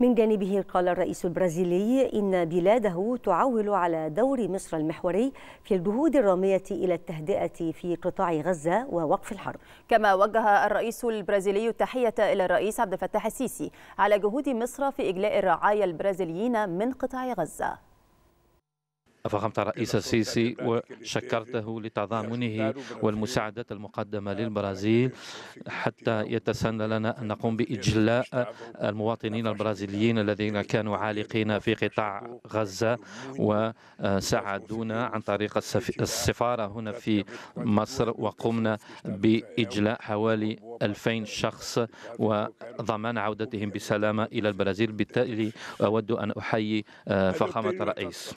من جانبه قال الرئيس البرازيلي إن بلاده تعول على دور مصر المحوري في الجهود الرامية إلى التهدئة في قطاع غزة ووقف الحرب كما وجه الرئيس البرازيلي التحية إلى الرئيس عبد الفتاح السيسي على جهود مصر في إجلاء الرعايا البرازيليين من قطاع غزة فخامة الرئيس السيسي وشكرته لتضامنه والمساعدات المقدمة للبرازيل حتى يتسنى لنا أن نقوم بإجلاء المواطنين البرازيليين الذين كانوا عالقين في قطاع غزة وساعدونا عن طريق السفارة هنا في مصر وقمنا بإجلاء حوالي 2000 شخص وضمان عودتهم بسلامة إلى البرازيل بالتالي أود أن أحيي فخامة الرئيس